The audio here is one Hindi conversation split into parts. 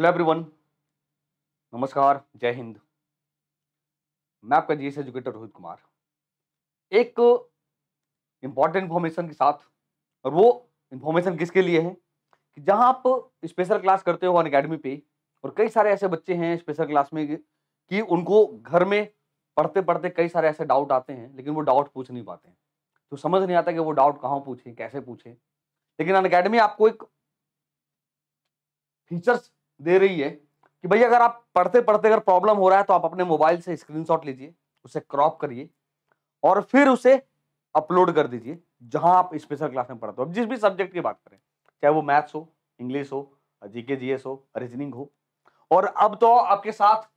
हेलो एवरीवन नमस्कार जय हिंद मैं आपका जीएस एजुकेटर रोहित कुमार एक इम्पॉर्टेंट इन्फॉर्मेशन के साथ और वो इन्फॉर्मेशन किसके लिए है कि जहां आप स्पेशल क्लास करते हो अकेडमी पे और कई सारे ऐसे बच्चे हैं स्पेशल क्लास में कि उनको घर में पढ़ते पढ़ते कई सारे ऐसे डाउट आते हैं लेकिन वो डाउट पूछ नहीं पाते हैं तो समझ नहीं आता कि वो डाउट कहाँ पूछें कैसे पूछें लेकिन अन अकेडमी आपको एक फीचर्स दे रही है कि भाई अगर आप पढ़ते पढ़ते अगर प्रॉब्लम हो रहा है तो आप अपने मोबाइल से स्क्रीनशॉट लीजिए उसे क्रॉप करिए और फिर उसे अपलोड कर दीजिए जहां आप स्पेशल क्लास में पढ़ाते हो अब जिस भी सब्जेक्ट की बात करें चाहे वो मैथ्स हो इंग्लिश हो जीके जीएस हो रीजनिंग हो और अब तो आपके साथ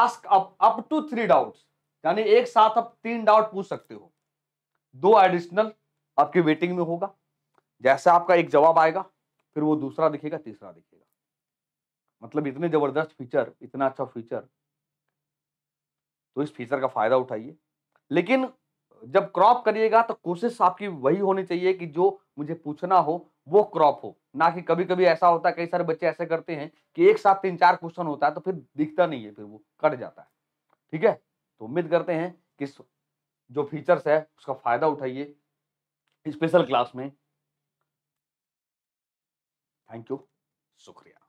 ask up up to three doubts यानी एक साथ आप तीन डाउट पूछ सकते हो दो एडिशनल आपकी वेटिंग में होगा जैसा आपका एक जवाब आएगा फिर वो दूसरा दिखेगा तीसरा दिखेगा मतलब इतने ज़बरदस्त फीचर इतना अच्छा फीचर तो इस फीचर का फ़ायदा उठाइए लेकिन जब क्रॉप करिएगा तो कोशिश आपकी वही होनी चाहिए कि जो मुझे पूछना हो वो क्रॉप हो ना कि कभी कभी ऐसा होता है कई सारे बच्चे ऐसे करते हैं कि एक साथ तीन चार क्वेश्चन होता है तो फिर दिखता नहीं है फिर वो कट जाता है ठीक है तो उम्मीद करते हैं कि जो फीचर्स है उसका फायदा उठाइए स्पेशल क्लास में थैंक यू शुक्रिया